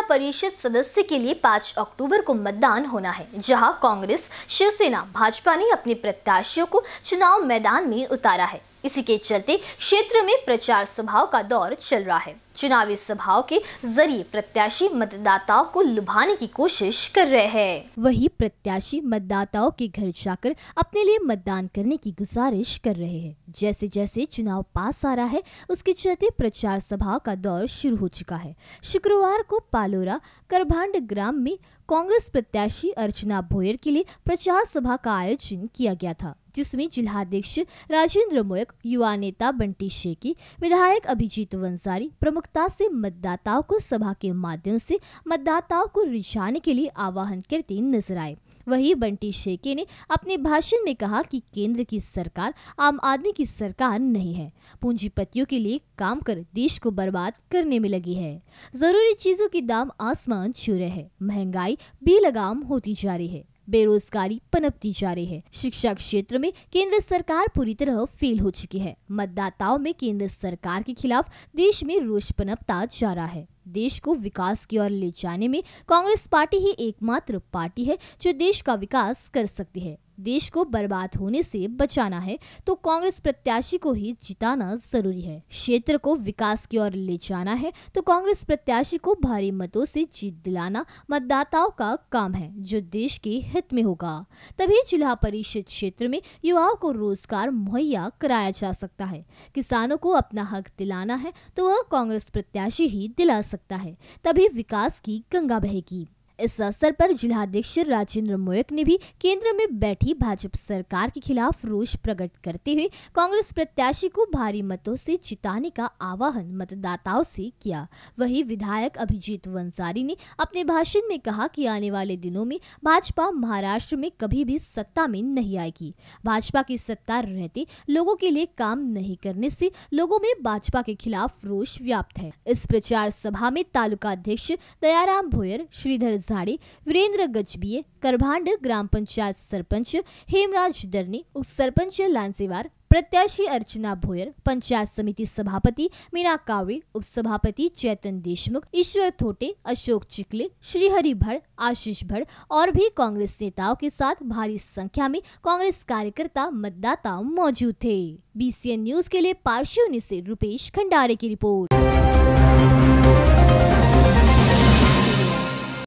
जिला परिषद सदस्य के लिए 5 अक्टूबर को मतदान होना है जहां कांग्रेस शिवसेना भाजपा ने अपने प्रत्याशियों को चुनाव मैदान में उतारा है इसी के चलते क्षेत्र में प्रचार सभाओं का दौर चल रहा है चुनावी सभाओं के जरिए प्रत्याशी मतदाताओं को लुभाने की कोशिश कर रहे हैं वही प्रत्याशी मतदाताओं के घर जाकर अपने लिए मतदान करने की गुजारिश कर रहे हैं जैसे जैसे चुनाव पास आ रहा है उसके चलते प्रचार सभाओं का दौर शुरू हो चुका है शुक्रवार को पालोरा करभांड ग्राम में कांग्रेस प्रत्याशी अर्चना भोयर के लिए प्रचार सभा का आयोजन किया गया था जिसमें जिलाध्यक्ष राजेंद्र मोयक युवा नेता बंटी शेकी विधायक अभिजीत वंसारी प्रमुखता से मतदाताओं को सभा के माध्यम से मतदाताओं को रिझाने के लिए आह्वान करते नजर आए वहीं बंटी शेके ने अपने भाषण में कहा कि केंद्र की सरकार आम आदमी की सरकार नहीं है पूंजीपतियों के लिए काम कर देश को बर्बाद करने में लगी है जरूरी चीजों की दाम आसमान छू रहे हैं महंगाई बेलगाम होती जा रही है बेरोजगारी पनपती जा रही है शिक्षा क्षेत्र में केंद्र सरकार पूरी तरह फेल हो चुकी है मतदाताओं में केंद्र सरकार के खिलाफ देश में रोष पनपता जा रहा है देश को विकास की ओर ले जाने में कांग्रेस पार्टी ही एकमात्र पार्टी है जो देश का विकास कर सकती है देश को बर्बाद होने से बचाना है तो कांग्रेस प्रत्याशी को ही जिताना जरूरी है क्षेत्र को विकास की ओर ले जाना है तो कांग्रेस प्रत्याशी को भारी मतों से जीत दिलाना मतदाताओं का काम है जो देश के हित में होगा तभी जिला परिषद क्षेत्र में युवाओं को रोजगार मुहैया कराया जा सकता है किसानों को अपना हक दिलाना है तो वह कांग्रेस प्रत्याशी ही दिला सकता है तभी विकास की गंगा बहेगी इस अवसर पर जिलाध्यक्ष राजेंद्र मोयक ने भी केंद्र में बैठी भाजपा सरकार के खिलाफ रोष प्रकट करते हुए कांग्रेस प्रत्याशी को भारी मतों से जिताने का आह्वान मतदाताओं से किया वही विधायक अभिजीत वंसारी ने अपने भाषण में कहा कि आने वाले दिनों में भाजपा महाराष्ट्र में कभी भी सत्ता में नहीं आएगी भाजपा की सत्ता रहते लोगों के लिए काम नहीं करने से लोगों में भाजपा के खिलाफ रोष व्याप्त है इस प्रचार सभा में तालुका अध्यक्ष दयाराम भोयर श्रीधर साड़े वीरेंद्र गजबीए करभांड ग्राम पंचायत सरपंच हेमराज दरनी सरपंच लांसेवार प्रत्याशी अर्चना भोयर पंचायत समिति सभापति मीना कावड़े उपसभापति चेतन देशमुख ईश्वर थोटे अशोक चिकले श्रीहरि भड़ आशीष भड़ और भी कांग्रेस नेताओं के साथ भारी संख्या में कांग्रेस कार्यकर्ता मतदाता मौजूद थे बीसीएन न्यूज के लिए पार्शियों से रुपेश खंडारे की रिपोर्ट